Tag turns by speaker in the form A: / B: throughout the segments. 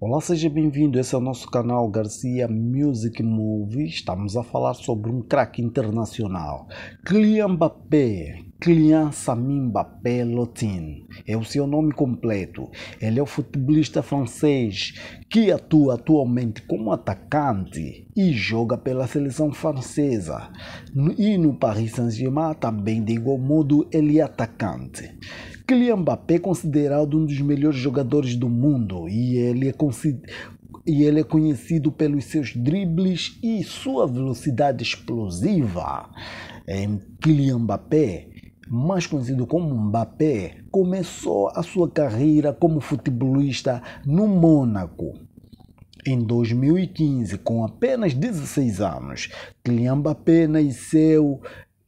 A: Olá, seja bem-vindo. Esse é o nosso canal Garcia Music Movie. Estamos a falar sobre um craque internacional, Kylian Mbappé. Kylian Samim Mbappé Lotin é o seu nome completo. Ele é o futebolista francês que atua atualmente como atacante e joga pela seleção francesa. E no Paris Saint-Germain também de igual modo ele é atacante. Kylian Mbappé é considerado um dos melhores jogadores do mundo e ele é, e ele é conhecido pelos seus dribles e sua velocidade explosiva. É, Kylian Mbappé mais conhecido como Mbappé, começou a sua carreira como futebolista no Mônaco. Em 2015, com apenas 16 anos, Kylian Mbappé nasceu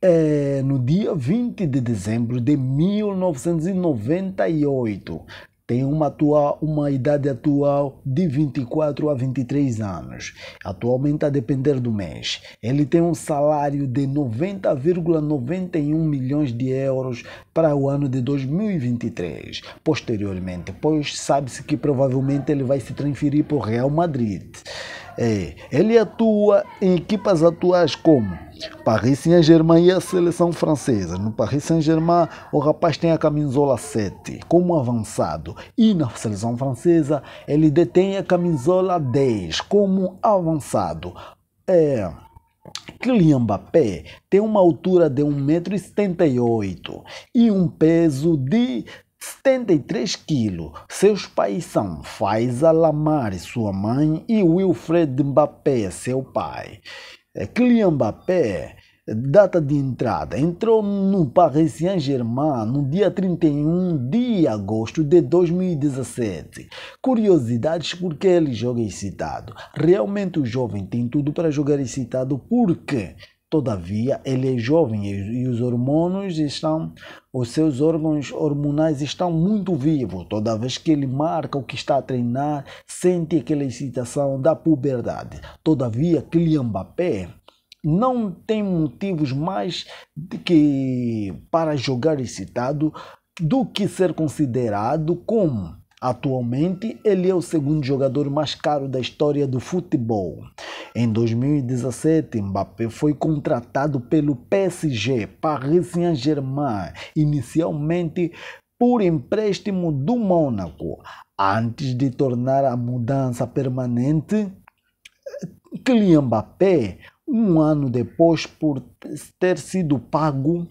A: é, no dia 20 de dezembro de 1998. Tem uma, atual, uma idade atual de 24 a 23 anos. Atualmente a depender do mês. Ele tem um salário de 90,91 milhões de euros para o ano de 2023. Posteriormente, pois sabe-se que provavelmente ele vai se transferir para o Real Madrid. É, ele atua em equipas atuais como Paris Saint-Germain e a seleção francesa. No Paris Saint-Germain, o rapaz tem a camisola 7 como avançado, e na seleção francesa, ele detém a camisola 10 como avançado. É. Kylian Mbappé tem uma altura de 1,78m e um peso de 73 quilos. Seus pais são Faiza Lamari, sua mãe, e Wilfred Mbappé, seu pai. É, Kylian Mbappé, data de entrada, entrou no Paris Saint-Germain no dia 31 de agosto de 2017. Curiosidades porque ele joga excitado. Realmente o jovem tem tudo para jogar excitado porque... Todavia, ele é jovem e os hormônios estão, os seus órgãos hormonais estão muito vivos. Toda vez que ele marca o que está a treinar, sente aquela excitação da puberdade. Todavia, Kylian Mbappé não tem motivos mais que para jogar excitado do que ser considerado como Atualmente, ele é o segundo jogador mais caro da história do futebol. Em 2017, Mbappé foi contratado pelo PSG, Paris Saint-Germain, inicialmente por empréstimo do Mônaco, antes de tornar a mudança permanente. Kylian Mbappé, um ano depois, por ter sido pago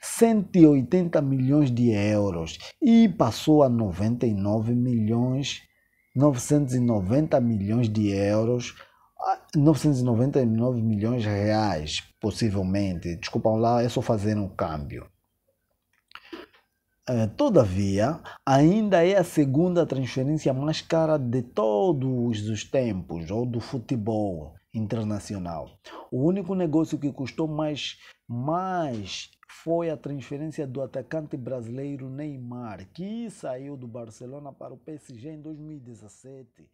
A: 180 milhões de euros e passou a 99 milhões, 990 milhões de euros 999 milhões de reais, possivelmente. Desculpam lá, é só fazer um câmbio. Eh, todavia, ainda é a segunda transferência mais cara de todos os tempos, ou do futebol internacional. O único negócio que custou mais, mais foi a transferência do atacante brasileiro Neymar, que saiu do Barcelona para o PSG em 2017.